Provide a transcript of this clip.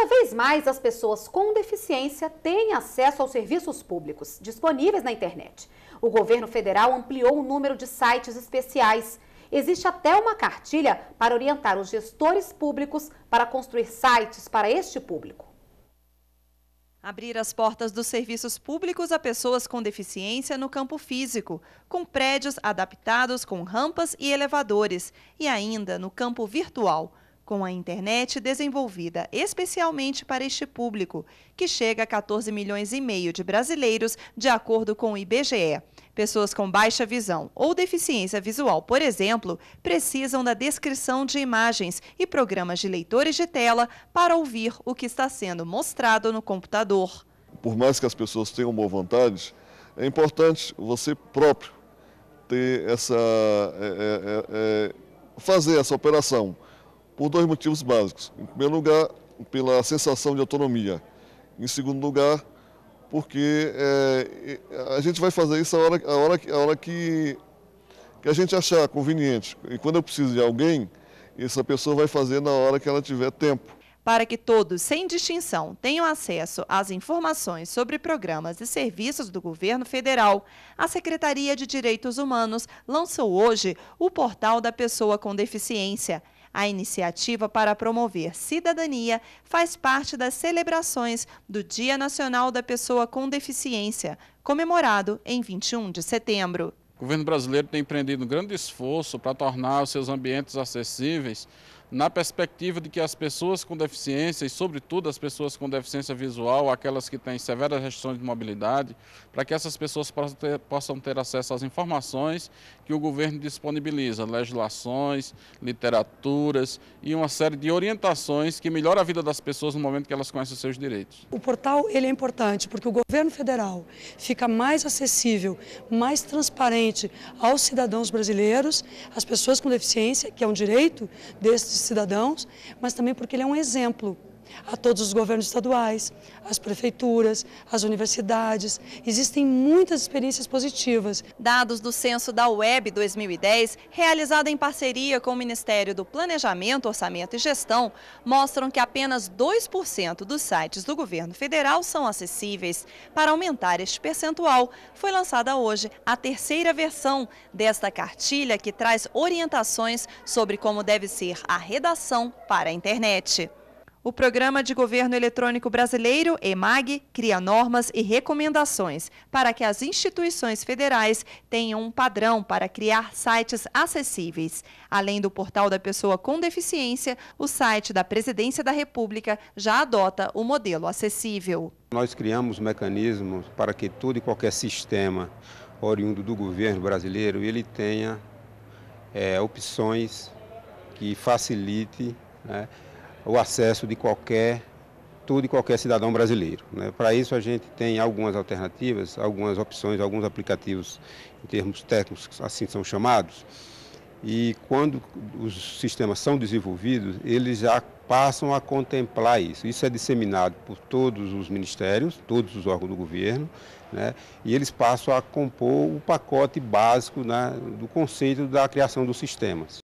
Cada vez mais as pessoas com deficiência têm acesso aos serviços públicos disponíveis na internet. O governo federal ampliou o número de sites especiais. Existe até uma cartilha para orientar os gestores públicos para construir sites para este público. Abrir as portas dos serviços públicos a pessoas com deficiência no campo físico, com prédios adaptados com rampas e elevadores, e ainda no campo virtual com a internet desenvolvida especialmente para este público, que chega a 14 milhões e meio de brasileiros, de acordo com o IBGE. Pessoas com baixa visão ou deficiência visual, por exemplo, precisam da descrição de imagens e programas de leitores de tela para ouvir o que está sendo mostrado no computador. Por mais que as pessoas tenham boa vontade, é importante você próprio ter essa. É, é, é, é fazer essa operação por dois motivos básicos. Em primeiro lugar, pela sensação de autonomia. Em segundo lugar, porque é, a gente vai fazer isso a hora, a hora, a hora que, que a gente achar conveniente. E quando eu preciso de alguém, essa pessoa vai fazer na hora que ela tiver tempo. Para que todos, sem distinção, tenham acesso às informações sobre programas e serviços do governo federal, a Secretaria de Direitos Humanos lançou hoje o Portal da Pessoa com Deficiência. A iniciativa para promover cidadania faz parte das celebrações do Dia Nacional da Pessoa com Deficiência, comemorado em 21 de setembro. O governo brasileiro tem empreendido um grande esforço para tornar os seus ambientes acessíveis na perspectiva de que as pessoas com deficiência, e sobretudo as pessoas com deficiência visual, aquelas que têm severas restrições de mobilidade, para que essas pessoas possam ter, acesso às informações que o governo disponibiliza, legislações, literaturas e uma série de orientações que melhoram a vida das pessoas no momento que elas conhecem os seus direitos. O portal ele é importante porque o governo federal fica mais acessível, mais transparente aos cidadãos brasileiros, às pessoas com deficiência, que é um direito destes cidadãos, mas também porque ele é um exemplo a todos os governos estaduais, as prefeituras, as universidades. Existem muitas experiências positivas. Dados do censo da web 2010, realizado em parceria com o Ministério do Planejamento, Orçamento e Gestão, mostram que apenas 2% dos sites do governo federal são acessíveis. Para aumentar este percentual, foi lançada hoje a terceira versão desta cartilha que traz orientações sobre como deve ser a redação para a internet. O Programa de Governo Eletrônico Brasileiro, EMAG, cria normas e recomendações para que as instituições federais tenham um padrão para criar sites acessíveis. Além do portal da pessoa com deficiência, o site da Presidência da República já adota o modelo acessível. Nós criamos mecanismos para que todo e qualquer sistema oriundo do governo brasileiro ele tenha é, opções que facilite né, o acesso de qualquer, todo e qualquer cidadão brasileiro. Né? Para isso a gente tem algumas alternativas, algumas opções, alguns aplicativos em termos técnicos, assim são chamados. E quando os sistemas são desenvolvidos, eles já passam a contemplar isso. Isso é disseminado por todos os ministérios, todos os órgãos do governo, né? e eles passam a compor o pacote básico né, do conceito da criação dos sistemas.